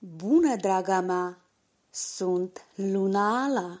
Bună, draga mea! Sunt Luna Ala!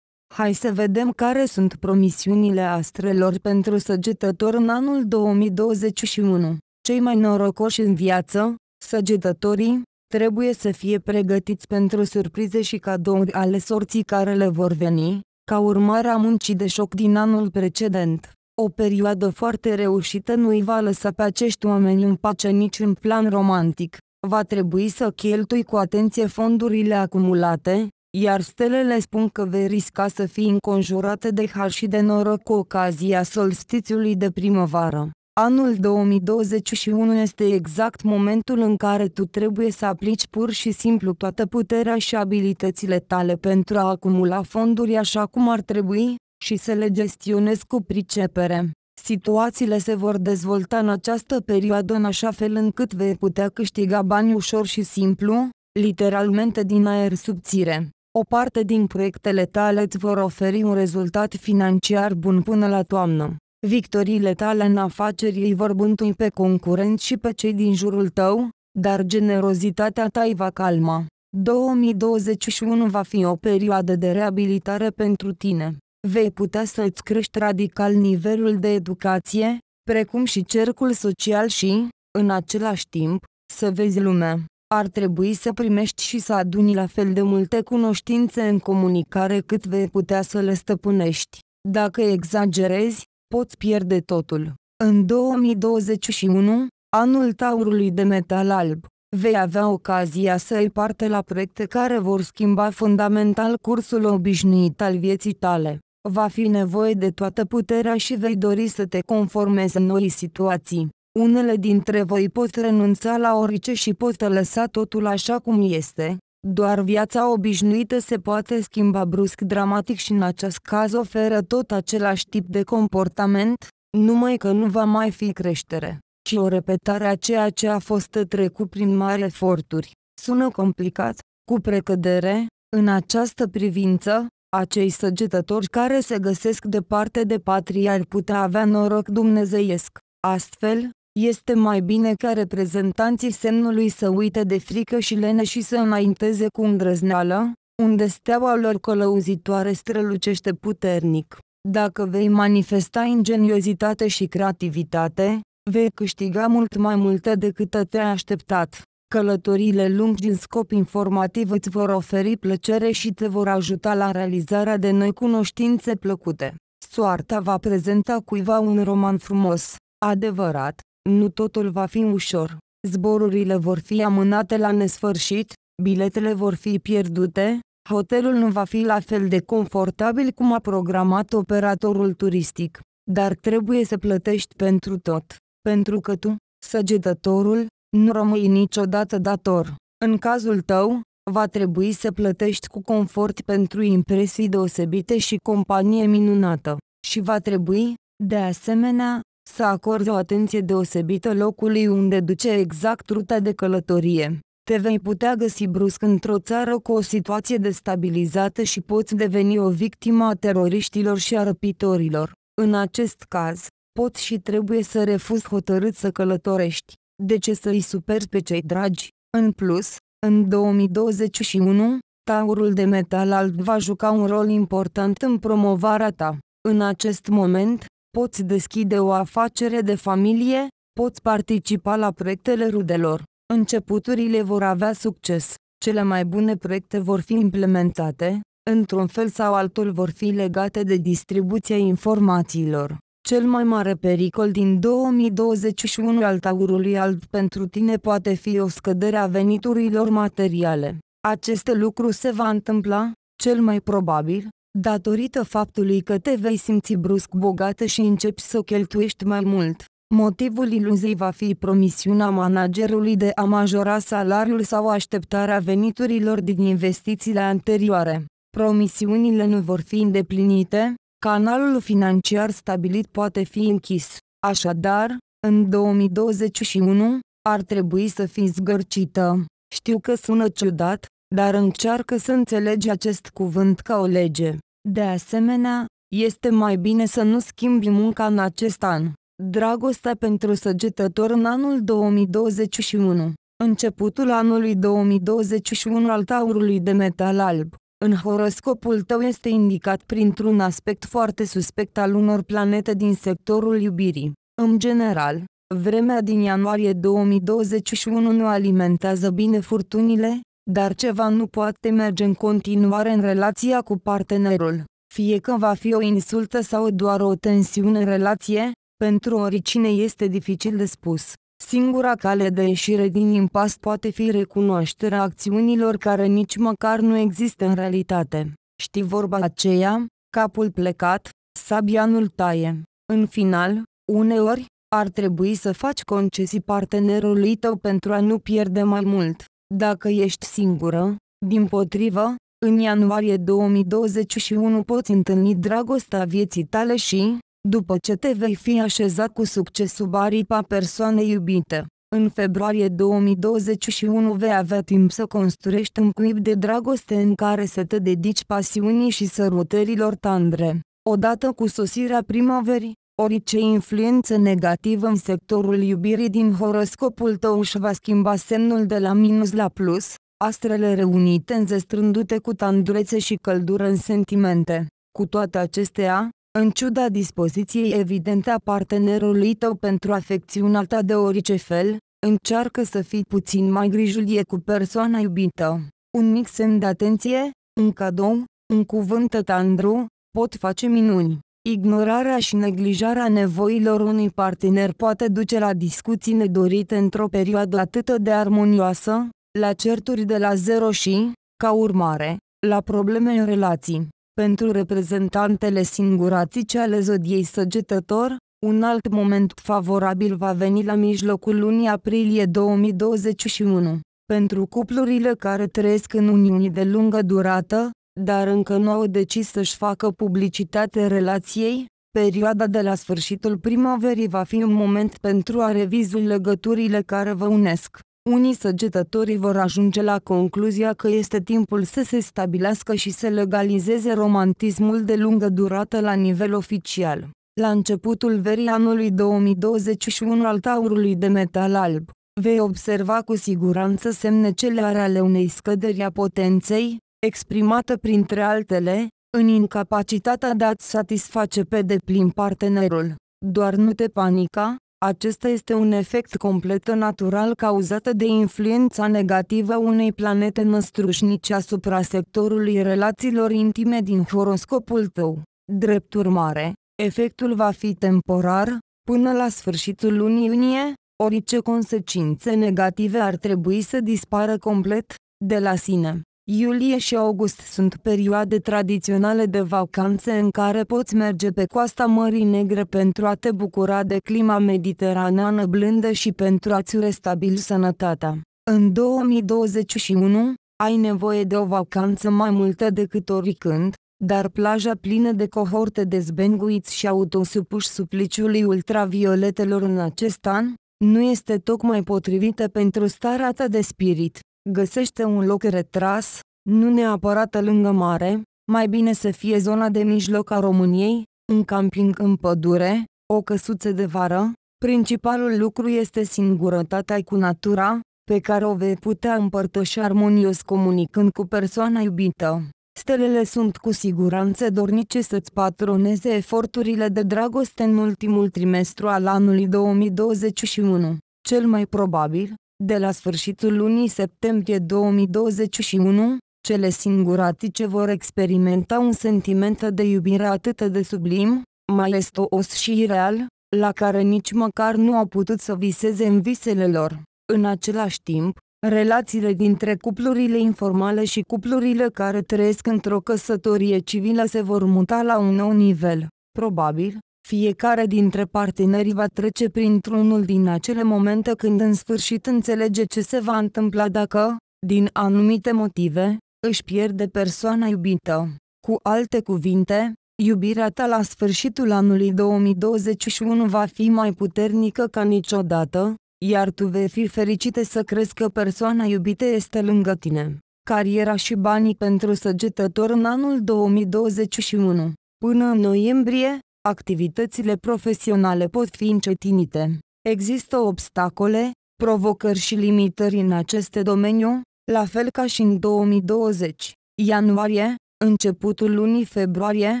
Hai să vedem care sunt promisiunile astrelor pentru săgetător în anul 2021. Cei mai norocoși în viață, săgetătorii, trebuie să fie pregătiți pentru surprize și cadouri ale sorții care le vor veni, ca urmare a muncii de șoc din anul precedent. O perioadă foarte reușită nu i va lăsa pe acești oameni în pace nici în plan romantic. Va trebui să cheltui cu atenție fondurile acumulate, iar stelele spun că vei risca să fii înconjurate de har și de noroc cu ocazia solstițiului de primăvară. Anul 2021 este exact momentul în care tu trebuie să aplici pur și simplu toată puterea și abilitățile tale pentru a acumula fonduri așa cum ar trebui, și să le gestionez cu pricepere. Situațiile se vor dezvolta în această perioadă în așa fel încât vei putea câștiga bani ușor și simplu, literalmente din aer subțire. O parte din proiectele tale îți vor oferi un rezultat financiar bun până la toamnă. Victoriile tale în afaceri îi vor bântui pe concurenți și pe cei din jurul tău, dar generozitatea ta îi va calma. 2021 va fi o perioadă de reabilitare pentru tine vei putea să îți crești radical nivelul de educație, precum și cercul social și, în același timp, să vezi lumea. Ar trebui să primești și să aduni la fel de multe cunoștințe în comunicare cât vei putea să le stăpânești. Dacă exagerezi, poți pierde totul. În 2021, anul taurului de metal alb, vei avea ocazia să ai parte la proiecte care vor schimba fundamental cursul obișnuit al vieții tale. Va fi nevoie de toată puterea și vei dori să te conformezi în noi situații. Unele dintre voi pot renunța la orice și pot lăsa totul așa cum este, doar viața obișnuită se poate schimba brusc dramatic și în acest caz oferă tot același tip de comportament, numai că nu va mai fi creștere, ci o repetare a ceea ce a fost trecut prin mari eforturi. Sună complicat, cu precădere, în această privință, acei săgetători care se găsesc departe de patria ar putea avea noroc dumnezeiesc. Astfel, este mai bine ca reprezentanții semnului să uite de frică și lene și să înainteze cu îndrăzneală, unde steaua lor călăuzitoare strălucește puternic. Dacă vei manifesta ingeniozitate și creativitate, vei câștiga mult mai multe decât te-ai așteptat. Călătorile lungi în scop informativ îți vor oferi plăcere și te vor ajuta la realizarea de noi cunoștințe plăcute. Soarta va prezenta cuiva un roman frumos, adevărat, nu totul va fi ușor. Zborurile vor fi amânate la nesfârșit, biletele vor fi pierdute, hotelul nu va fi la fel de confortabil cum a programat operatorul turistic, dar trebuie să plătești pentru tot, pentru că tu, săgetătorul, nu rămâi niciodată dator. În cazul tău, va trebui să plătești cu confort pentru impresii deosebite și companie minunată. Și va trebui, de asemenea, să acorzi o atenție deosebită locului unde duce exact ruta de călătorie. Te vei putea găsi brusc într-o țară cu o situație destabilizată și poți deveni o victimă a teroriștilor și a răpitorilor. În acest caz, poți și trebuie să refuzi hotărât să călătorești de ce să-i superi pe cei dragi? În plus, în 2021, taurul de metal alb va juca un rol important în promovarea ta. În acest moment, poți deschide o afacere de familie, poți participa la proiectele rudelor. Începuturile vor avea succes. Cele mai bune proiecte vor fi implementate, într-un fel sau altul vor fi legate de distribuția informațiilor. Cel mai mare pericol din 2021 al taurului alb pentru tine poate fi o scădere a veniturilor materiale. Acest lucru se va întâmpla, cel mai probabil, datorită faptului că te vei simți brusc bogată și începi să cheltuiești mai mult. Motivul iluziei va fi promisiunea managerului de a majora salariul sau așteptarea veniturilor din investițiile anterioare. Promisiunile nu vor fi îndeplinite, Canalul financiar stabilit poate fi închis. Așadar, în 2021, ar trebui să fii zgârcită. Știu că sună ciudat, dar încearcă să înțelegi acest cuvânt ca o lege. De asemenea, este mai bine să nu schimbi munca în acest an. Dragostea pentru săgetător în anul 2021 Începutul anului 2021 al taurului de metal alb în horoscopul tău este indicat printr-un aspect foarte suspect al unor planete din sectorul iubirii. În general, vremea din ianuarie 2021 nu alimentează bine furtunile, dar ceva nu poate merge în continuare în relația cu partenerul. Fie că va fi o insultă sau doar o tensiune în relație, pentru oricine este dificil de spus. Singura cale de ieșire din impas poate fi recunoașterea acțiunilor care nici măcar nu există în realitate. Știi vorba aceea? Capul plecat, sabia nu taie. În final, uneori, ar trebui să faci concesii partenerului tău pentru a nu pierde mai mult. Dacă ești singură, din potrivă, în ianuarie 2021 poți întâlni dragostea vieții tale și, după ce te vei fi așezat cu succes sub aripa persoanei iubite, în februarie 2021 vei avea timp să construiești un cuib de dragoste în care să te dedici pasiunii și sărutărilor tandre. Odată cu sosirea primăverii, orice influență negativă în sectorul iubirii din horoscopul tău își va schimba semnul de la minus la plus, astrele reunite înzestrându-te cu tandrețe și căldură în sentimente. Cu toate acestea, în ciuda dispoziției evidente a partenerului tău pentru afecțiunea ta de orice fel, încearcă să fii puțin mai grijulie cu persoana iubită. Un mic semn de atenție, un cadou, un cuvânt tandru, pot face minuni. Ignorarea și neglijarea nevoilor unui partener poate duce la discuții nedorite într-o perioadă atât de armonioasă, la certuri de la zero și, ca urmare, la probleme în relații. Pentru reprezentantele singuratice ale zodiei săgetător, un alt moment favorabil va veni la mijlocul lunii aprilie 2021. Pentru cuplurile care trăiesc în uniuni de lungă durată, dar încă nu au decis să-și facă publicitate relației, perioada de la sfârșitul primăverii va fi un moment pentru a revizui legăturile care vă unesc unii săgetători vor ajunge la concluzia că este timpul să se stabilească și să legalizeze romantismul de lungă durată la nivel oficial. La începutul verii anului 2021 al taurului de metal alb, vei observa cu siguranță semne celare ale unei scăderi a potenței, exprimată printre altele, în incapacitatea de a-ți satisface pe deplin partenerul. Doar nu te panica, acesta este un efect complet natural cauzat de influența negativă unei planete năstrușnice asupra sectorului relațiilor intime din horoscopul tău. Drept urmare, efectul va fi temporar, până la sfârșitul lunii iunie, orice consecințe negative ar trebui să dispară complet, de la sine. Iulie și august sunt perioade tradiționale de vacanțe în care poți merge pe coasta Mării Negre pentru a te bucura de clima mediteraneană blândă și pentru a-ți restabili sănătatea. În 2021, ai nevoie de o vacanță mai multă decât oricând, dar plaja plină de cohorte de zbenguiți și autosupuși supliciului ultravioletelor în acest an, nu este tocmai potrivită pentru starea ta de spirit. Găsește un loc retras, nu neapărat lângă mare, mai bine să fie zona de mijloc a României, un camping în pădure, o căsuță de vară. Principalul lucru este singurătatea cu natura, pe care o vei putea împărtăși armonios comunicând cu persoana iubită. Stelele sunt cu siguranță dornice să-ți patroneze eforturile de dragoste în ultimul trimestru al anului 2021. Cel mai probabil, de la sfârșitul lunii septembrie 2021, cele singuratice vor experimenta un sentiment de iubire atât de sublim, maestos și ireal, la care nici măcar nu au putut să viseze în visele lor. În același timp, relațiile dintre cuplurile informale și cuplurile care trăiesc într-o căsătorie civilă se vor muta la un nou nivel. Probabil, fiecare dintre partenerii va trece printr-unul din acele momente când în sfârșit înțelege ce se va întâmpla dacă, din anumite motive, își pierde persoana iubită. Cu alte cuvinte, iubirea ta la sfârșitul anului 2021 va fi mai puternică ca niciodată, iar tu vei fi fericită să crezi că persoana iubită este lângă tine. Cariera și banii pentru săgetător în anul 2021. Până în noiembrie, activitățile profesionale pot fi încetinite. Există obstacole, provocări și limitări în aceste domeniu, la fel ca și în 2020. Ianuarie, începutul lunii februarie,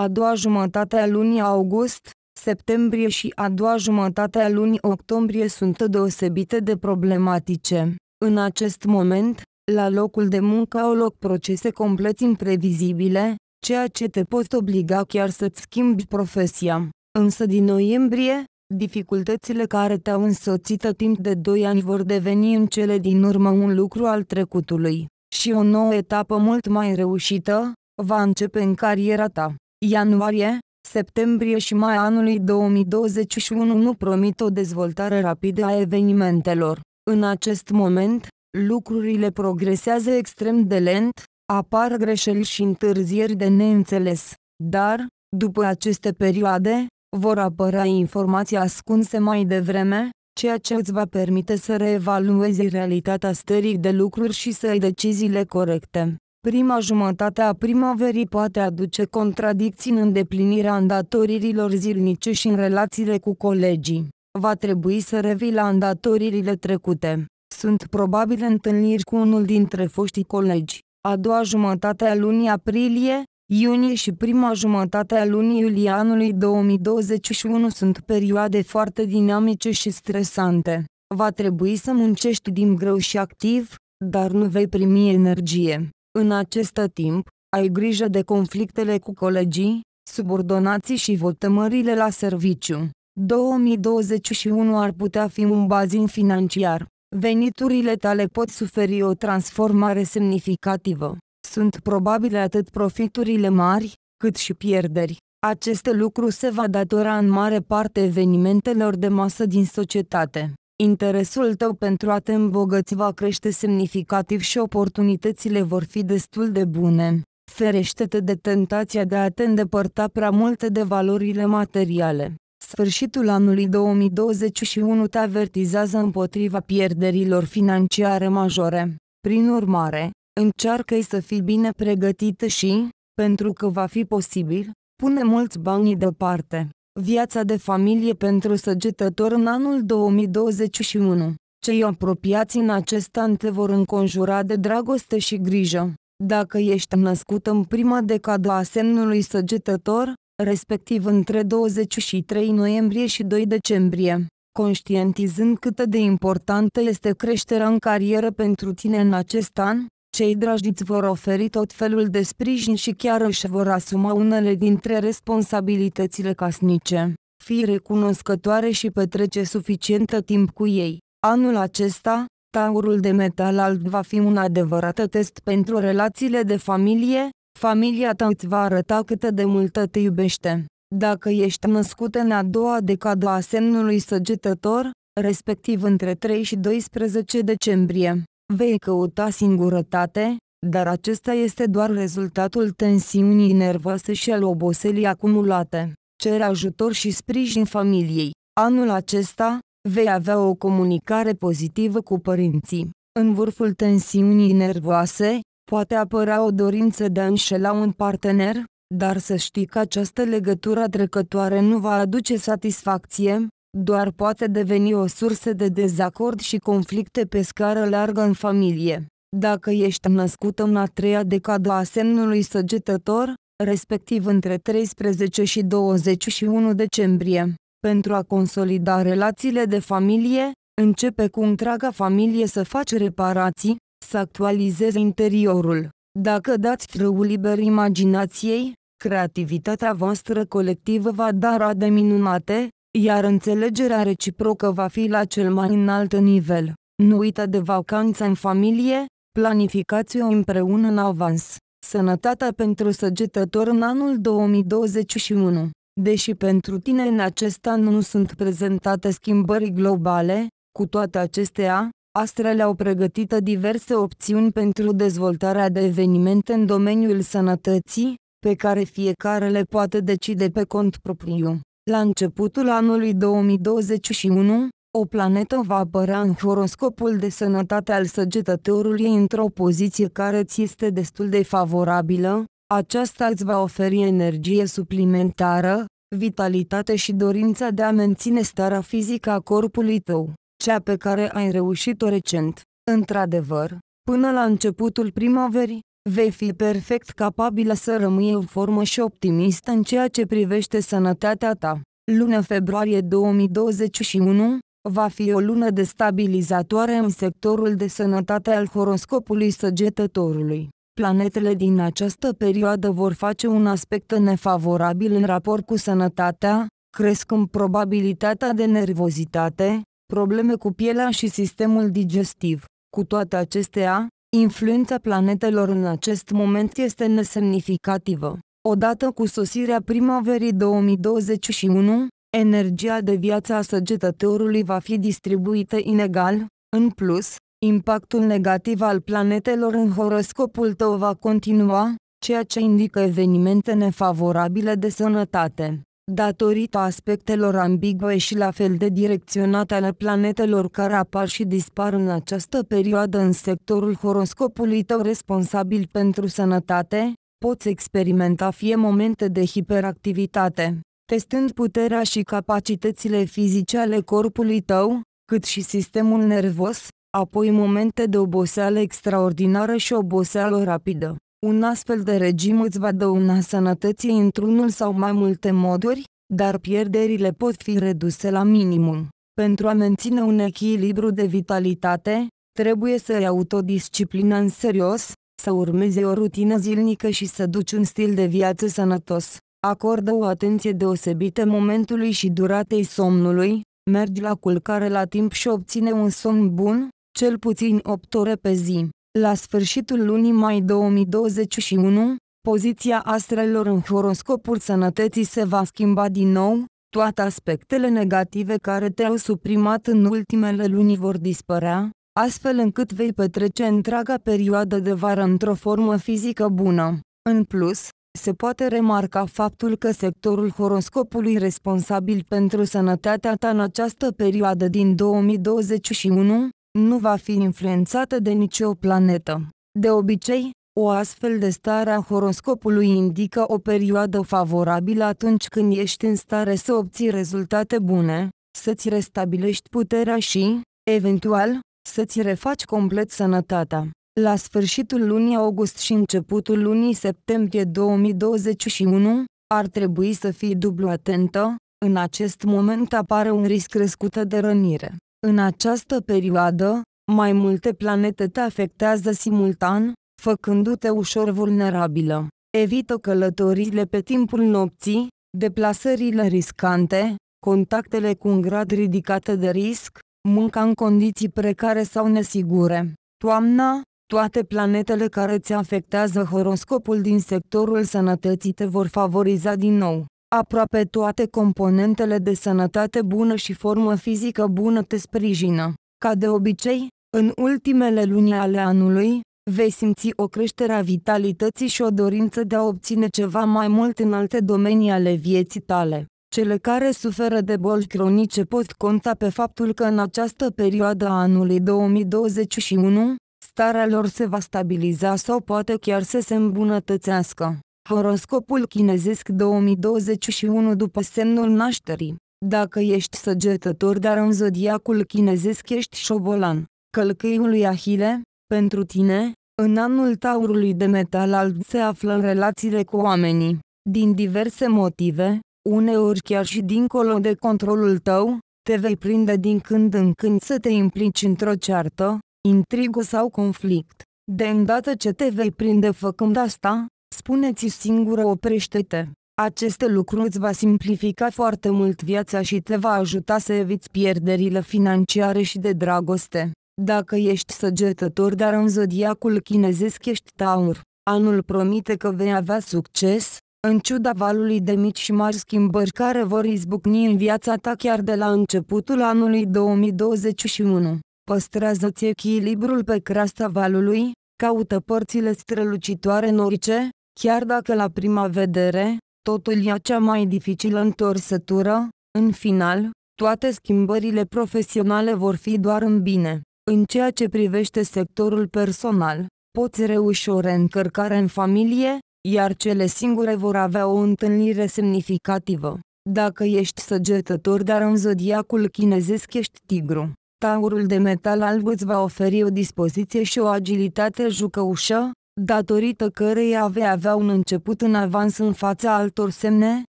a doua jumătate a lunii august, septembrie și a doua jumătate a lunii octombrie sunt deosebite de problematice. În acest moment, la locul de muncă au loc procese complet imprevizibile, ceea ce te pot obliga chiar să-ți schimbi profesia. Însă din noiembrie, dificultățile care te-au însoțită timp de 2 ani vor deveni în cele din urmă un lucru al trecutului. Și o nouă etapă mult mai reușită, va începe în cariera ta. Ianuarie, septembrie și mai anului 2021 nu promit o dezvoltare rapidă a evenimentelor. În acest moment, lucrurile progresează extrem de lent, apar greșeli și întârzieri de neînțeles, dar, după aceste perioade, vor apărea informații ascunse mai devreme, ceea ce îți va permite să reevaluezi realitatea stării de lucruri și să ai deciziile corecte. Prima jumătate a primăverii poate aduce contradicții în îndeplinirea îndatoririlor zilnice și în relațiile cu colegii. Va trebui să revii la îndatoririle trecute. Sunt probabil întâlniri cu unul dintre foștii colegi a doua jumătate a lunii aprilie, iunie și prima jumătate a lunii iulie anului 2021 sunt perioade foarte dinamice și stresante. Va trebui să muncești din greu și activ, dar nu vei primi energie. În acest timp, ai grijă de conflictele cu colegii, subordonații și votămările la serviciu. 2021 ar putea fi un bazin financiar veniturile tale pot suferi o transformare semnificativă. Sunt probabile atât profiturile mari, cât și pierderi. Acest lucru se va datora în mare parte evenimentelor de masă din societate. Interesul tău pentru a te îmbogăți va crește semnificativ și oportunitățile vor fi destul de bune. Ferește-te de tentația de a te îndepărta prea multe de valorile materiale. Sfârșitul anului 2021 te avertizează împotriva pierderilor financiare majore. Prin urmare, încearcă să fii bine pregătită și, pentru că va fi posibil, pune mulți bani deoparte. Viața de familie pentru săgetător în anul 2021 Cei apropiați în acest an te vor înconjura de dragoste și grijă. Dacă ești născut în prima decadă a semnului săgetător, respectiv între 23 noiembrie și 2 decembrie, conștientizând cât de importantă este creșterea în carieră pentru tine în acest an, cei dragi îți vor oferi tot felul de sprijin și chiar își vor asuma unele dintre responsabilitățile casnice. Fii recunoscătoare și petrece suficientă timp cu ei. Anul acesta, taurul de metal alb va fi un adevărat test pentru relațiile de familie, Familia ta îți va arăta cât de mult te iubește. Dacă ești născut în a doua decadă a semnului săgetător, respectiv între 3 și 12 decembrie, vei căuta singurătate, dar acesta este doar rezultatul tensiunii nervoase și al oboselii acumulate. Cer ajutor și sprijin familiei. Anul acesta, vei avea o comunicare pozitivă cu părinții. În vârful tensiunii nervoase, Poate apăra o dorință de a înșela un partener, dar să știi că această legătură trecătoare nu va aduce satisfacție, doar poate deveni o sursă de dezacord și conflicte pe scară largă în familie. Dacă ești născut în a treia decadă a semnului săgetător, respectiv între 13 și 21 decembrie, pentru a consolida relațiile de familie, începe cu întreaga familie să faci reparații, să actualizeze interiorul. Dacă dați frâul liber imaginației, creativitatea voastră colectivă va da roade minunate, iar înțelegerea reciprocă va fi la cel mai înalt nivel. Nu uita de vacanța în familie, planificați-o împreună în avans. Sănătatea pentru săgetător în anul 2021 Deși pentru tine în acest an nu sunt prezentate schimbări globale, cu toate acestea, Astrele au pregătită diverse opțiuni pentru dezvoltarea de evenimente în domeniul sănătății, pe care fiecare le poate decide pe cont propriu. La începutul anului 2021, o planetă va apărea în horoscopul de sănătate al săgetătorului într-o poziție care ți este destul de favorabilă, aceasta îți va oferi energie suplimentară, vitalitate și dorința de a menține starea fizică a corpului tău cea pe care ai reușit-o recent. Într-adevăr, până la începutul primăverii, vei fi perfect capabilă să rămâi în formă și optimistă în ceea ce privește sănătatea ta. Luna februarie 2021 va fi o lună destabilizatoare în sectorul de sănătate al horoscopului săgetătorului. Planetele din această perioadă vor face un aspect nefavorabil în raport cu sănătatea, crescând probabilitatea de nervozitate, probleme cu pielea și sistemul digestiv. Cu toate acestea, influența planetelor în acest moment este nesemnificativă. Odată cu sosirea primăverii 2021, energia de viață a săgetătorului va fi distribuită inegal, în plus, impactul negativ al planetelor în horoscopul tău va continua, ceea ce indică evenimente nefavorabile de sănătate datorită aspectelor ambigue și la fel de direcționate ale planetelor care apar și dispar în această perioadă în sectorul horoscopului tău responsabil pentru sănătate, poți experimenta fie momente de hiperactivitate, testând puterea și capacitățile fizice ale corpului tău, cât și sistemul nervos, apoi momente de oboseală extraordinară și oboseală rapidă. Un astfel de regim îți va dăuna sănătății într-unul sau mai multe moduri, dar pierderile pot fi reduse la minimum. Pentru a menține un echilibru de vitalitate, trebuie să ai autodisciplină în serios, să urmezi o rutină zilnică și să duci un stil de viață sănătos. Acordă o atenție deosebită momentului și duratei somnului, mergi la culcare la timp și obține un somn bun, cel puțin 8 ore pe zi. La sfârșitul lunii mai 2021, poziția astrelor în horoscopul sănătății se va schimba din nou, toate aspectele negative care te-au suprimat în ultimele luni vor dispărea, astfel încât vei petrece întreaga perioadă de vară într-o formă fizică bună. În plus, se poate remarca faptul că sectorul horoscopului responsabil pentru sănătatea ta în această perioadă din 2021 nu va fi influențată de nicio planetă. De obicei, o astfel de stare a horoscopului indică o perioadă favorabilă atunci când ești în stare să obții rezultate bune, să-ți restabilești puterea și, eventual, să-ți refaci complet sănătatea. La sfârșitul lunii august și începutul lunii septembrie 2021, ar trebui să fii dublu atentă, în acest moment apare un risc crescut de rănire. În această perioadă, mai multe planete te afectează simultan, făcându-te ușor vulnerabilă. Evită călătorile pe timpul nopții, deplasările riscante, contactele cu un grad ridicat de risc, munca în condiții precare sau nesigure. Toamna, toate planetele care ți afectează horoscopul din sectorul sănătății te vor favoriza din nou aproape toate componentele de sănătate bună și formă fizică bună te sprijină. Ca de obicei, în ultimele luni ale anului, vei simți o creștere a vitalității și o dorință de a obține ceva mai mult în alte domenii ale vieții tale. Cele care suferă de boli cronice pot conta pe faptul că în această perioadă a anului 2021, starea lor se va stabiliza sau poate chiar să se îmbunătățească. Horoscopul chinezesc 2021 după semnul nașterii. Dacă ești săgetător dar în zodiacul chinezesc ești șobolan, călcâiul lui Ahile, pentru tine, în anul taurului de metal alb se află în relațiile cu oamenii. Din diverse motive, uneori chiar și dincolo de controlul tău, te vei prinde din când în când să te implici într-o ceartă, intrigă sau conflict. De îndată ce te vei prinde făcând asta, Spuneți singură oprește-te. Aceste lucruri îți va simplifica foarte mult viața și te va ajuta să eviți pierderile financiare și de dragoste. Dacă ești săgetător dar în zodiacul chinezesc ești taur, anul promite că vei avea succes, în ciuda valului de mici și mari schimbări care vor izbucni în viața ta chiar de la începutul anului 2021. Păstrează-ți echilibrul pe creasta valului, caută părțile strălucitoare orice, Chiar dacă la prima vedere, totul ia cea mai dificilă întorsătură, în final, toate schimbările profesionale vor fi doar în bine. În ceea ce privește sectorul personal, poți reuși o reîncărcare în familie, iar cele singure vor avea o întâlnire semnificativă. Dacă ești săgetător, dar în zodiacul chinezesc ești tigru, taurul de metal alb îți va oferi o dispoziție și o agilitate jucăușă, datorită căreia vei avea un început în avans în fața altor semne,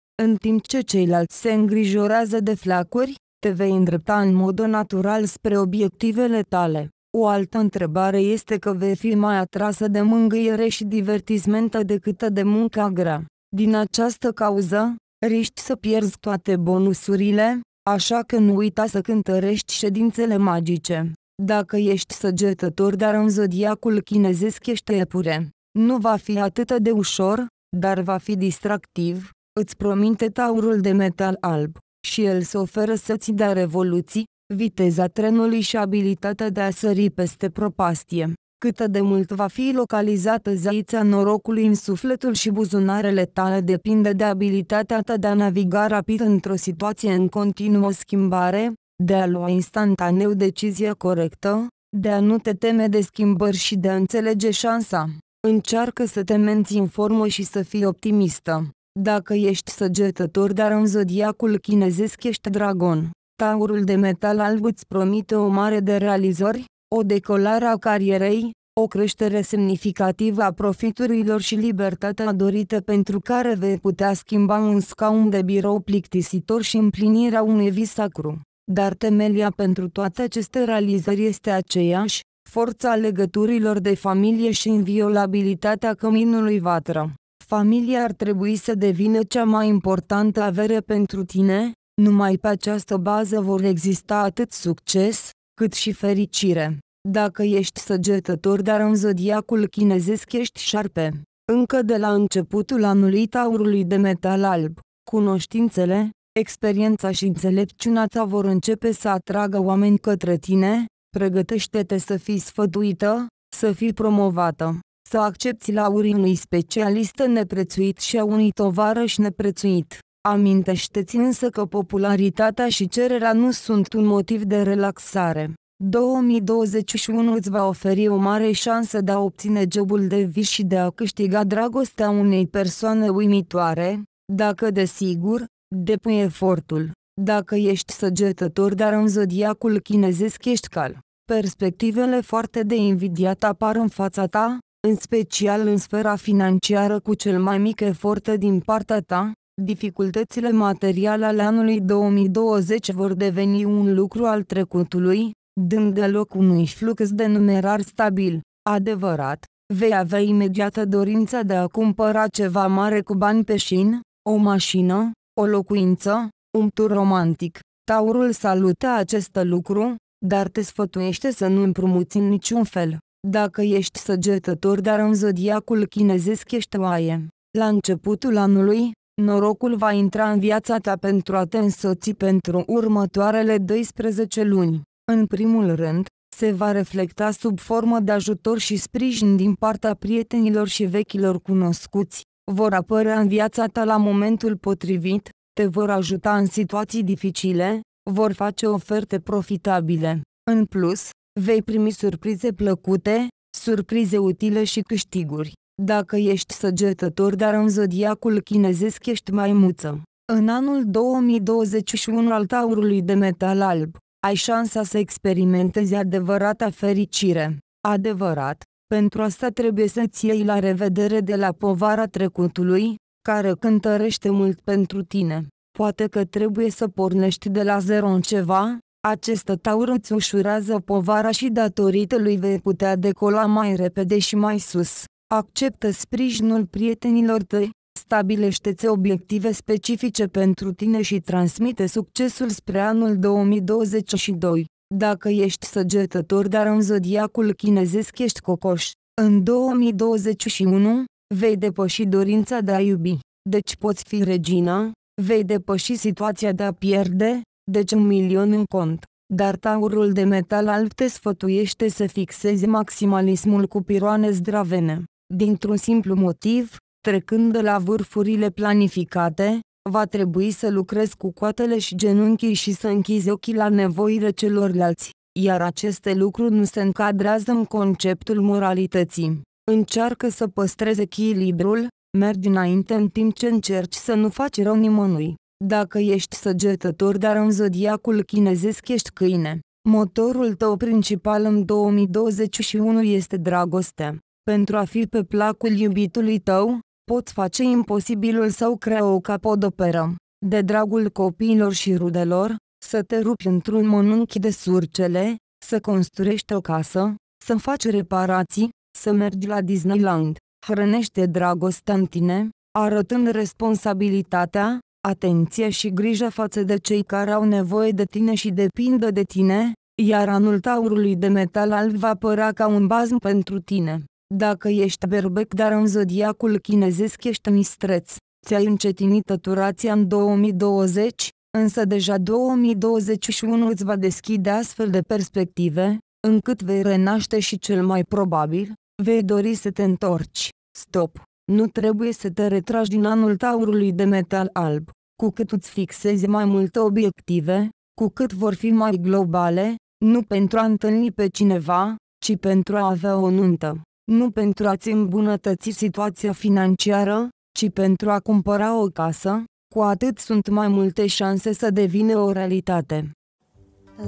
în timp ce ceilalți se îngrijorează de flacuri, te vei îndrepta în mod natural spre obiectivele tale. O altă întrebare este că vei fi mai atrasă de mângâiere și divertismentă decât de munca grea. Din această cauză, riști să pierzi toate bonusurile, așa că nu uita să cântărești ședințele magice. Dacă ești săgetător dar în zodiacul chinezesc ești iepure, nu va fi atât de ușor, dar va fi distractiv, îți promite taurul de metal alb, și el se oferă să-ți dea revoluții, viteza trenului și abilitatea de a sări peste propastie. Cât de mult va fi localizată zaița norocului în sufletul și buzunarele tale depinde de abilitatea ta de a naviga rapid într-o situație în continuă schimbare, de a lua instantaneu decizia corectă, de a nu te teme de schimbări și de a înțelege șansa. Încearcă să te menții în formă și să fii optimistă. Dacă ești săgetător dar în zodiacul chinezesc ești dragon, taurul de metal alb îți promite o mare de realizări, o decolare a carierei, o creștere semnificativă a profiturilor și libertatea dorită pentru care vei putea schimba un scaun de birou plictisitor și împlinirea unui vis sacru dar temelia pentru toate aceste realizări este aceeași, forța legăturilor de familie și inviolabilitatea căminului vatră. Familia ar trebui să devină cea mai importantă avere pentru tine, numai pe această bază vor exista atât succes, cât și fericire. Dacă ești săgetător dar în zodiacul chinezesc ești șarpe. Încă de la începutul anului taurului de metal alb, cunoștințele, experiența și înțelepciunea ta vor începe să atragă oameni către tine, pregătește-te să fii sfătuită, să fii promovată, să accepti laurii unui specialist neprețuit și a unui tovarăș neprețuit. Amintește-ți însă că popularitatea și cererea nu sunt un motiv de relaxare. 2021 îți va oferi o mare șansă de a obține jobul de vis și de a câștiga dragostea unei persoane uimitoare, dacă desigur, Depui efortul, dacă ești săgetător dar în zodiacul chinezesc ești cal. Perspectivele foarte de invidiat apar în fața ta, în special în sfera financiară cu cel mai mic efort din partea ta, dificultățile materiale ale anului 2020 vor deveni un lucru al trecutului, dând de loc unui flux de numerar stabil, adevărat, vei avea imediată dorința de a cumpăra ceva mare cu bani pe șin, o mașină, o locuință, un tur romantic. Taurul salută acest lucru, dar te sfătuiește să nu împrumuți în niciun fel. Dacă ești săgetător dar în zodiacul chinezesc ești oaie. La începutul anului, norocul va intra în viața ta pentru a te însoți pentru următoarele 12 luni. În primul rând, se va reflecta sub formă de ajutor și sprijin din partea prietenilor și vechilor cunoscuți vor apărea în viața ta la momentul potrivit, te vor ajuta în situații dificile, vor face oferte profitabile. În plus, vei primi surprize plăcute, surprize utile și câștiguri. Dacă ești săgetător dar în zodiacul chinezesc ești mai muță. În anul 2021 al taurului de metal alb, ai șansa să experimentezi adevărata fericire. Adevărat, pentru asta trebuie să-ți iei la revedere de la povara trecutului, care cântărește mult pentru tine. Poate că trebuie să pornești de la zero în ceva, acest taur îți ușurează povara și datorită lui vei putea decola mai repede și mai sus. Acceptă sprijinul prietenilor tăi, stabilește-ți obiective specifice pentru tine și transmite succesul spre anul 2022. Dacă ești săgetător dar în zodiacul chinezesc ești cocoș, în 2021, vei depăși dorința de a iubi, deci poți fi regina, vei depăși situația de a pierde, deci un milion în cont. Dar taurul de metal alb te sfătuiește să fixezi maximalismul cu piroane zdravene. Dintr-un simplu motiv, trecând de la vârfurile planificate, va trebui să lucrezi cu coatele și genunchii și să închizi ochii la nevoile celorlalți, iar aceste lucruri nu se încadrează în conceptul moralității. Încearcă să păstrezi echilibrul, mergi înainte în timp ce încerci să nu faci rău nimănui. Dacă ești săgetător dar în zodiacul chinezesc ești câine. Motorul tău principal în 2021 este dragoste. Pentru a fi pe placul iubitului tău, pot face imposibilul sau crea o capodoperă. De dragul copiilor și rudelor, să te rupi într-un mănunchi de surcele, să construiești o casă, să faci reparații, să mergi la Disneyland. Hrănește dragostea în tine, arătând responsabilitatea, atenție și grijă față de cei care au nevoie de tine și depindă de tine, iar anul taurului de metal alb va părea ca un bazm pentru tine. Dacă ești berbec dar în zodiacul chinezesc ești mistreț, ți-ai încetinit tăturația în 2020, însă deja 2021 îți va deschide astfel de perspective, încât vei renaște și cel mai probabil, vei dori să te întorci. Stop! Nu trebuie să te retragi din anul taurului de metal alb. Cu cât îți fixezi mai multe obiective, cu cât vor fi mai globale, nu pentru a întâlni pe cineva, ci pentru a avea o nuntă nu pentru a-ți îmbunătăți situația financiară, ci pentru a cumpăra o casă, cu atât sunt mai multe șanse să devină o realitate.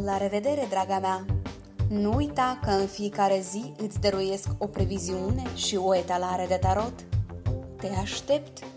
La revedere, draga mea! Nu uita că în fiecare zi îți dăruiesc o previziune și o etalare de tarot. Te aștept!